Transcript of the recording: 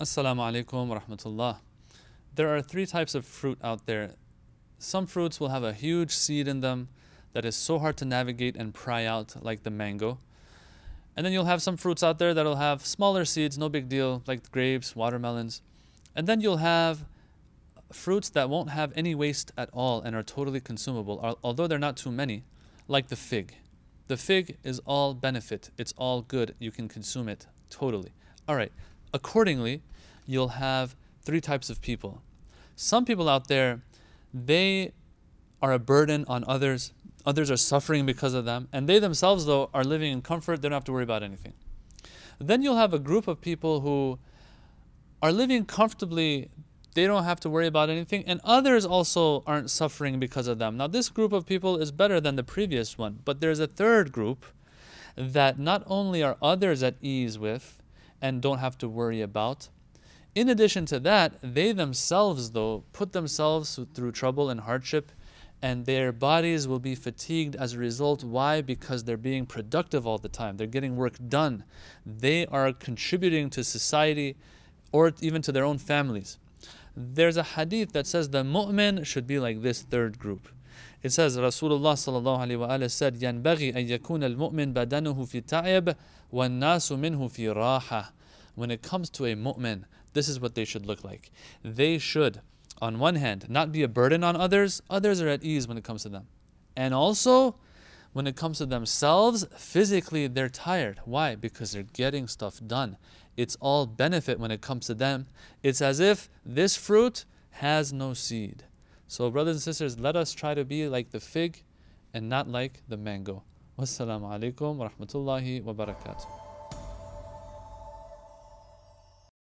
Assalamu alaikum wa rahmatullah. There are three types of fruit out there. Some fruits will have a huge seed in them that is so hard to navigate and pry out, like the mango. And then you'll have some fruits out there that'll have smaller seeds, no big deal, like grapes, watermelons. And then you'll have fruits that won't have any waste at all and are totally consumable, although they're not too many, like the fig. The fig is all benefit, it's all good, you can consume it totally. All right, accordingly, you'll have three types of people. Some people out there, they are a burden on others. Others are suffering because of them. And they themselves, though, are living in comfort. They don't have to worry about anything. Then you'll have a group of people who are living comfortably. They don't have to worry about anything. And others also aren't suffering because of them. Now, this group of people is better than the previous one. But there's a third group that not only are others at ease with, and don't have to worry about. In addition to that, they themselves, though, put themselves through trouble and hardship, and their bodies will be fatigued as a result. Why? Because they're being productive all the time, they're getting work done, they are contributing to society or even to their own families. There's a hadith that says the mu'min should be like this third group. It says Rasulullah sallallahu alaihi wasallam said, "ينبغي أن يكون المؤمن بدنه في تعب والناس منه في راحة." When it comes to a mu'min, this is what they should look like. They should, on one hand, not be a burden on others. Others are at ease when it comes to them. And also, when it comes to themselves, physically they're tired. Why? Because they're getting stuff done. It's all benefit when it comes to them. It's as if this fruit has no seed. So brothers and sisters, let us try to be like the fig and not like the mango. Wassalamu alaikum wa rahmatullahi wa barakatuh.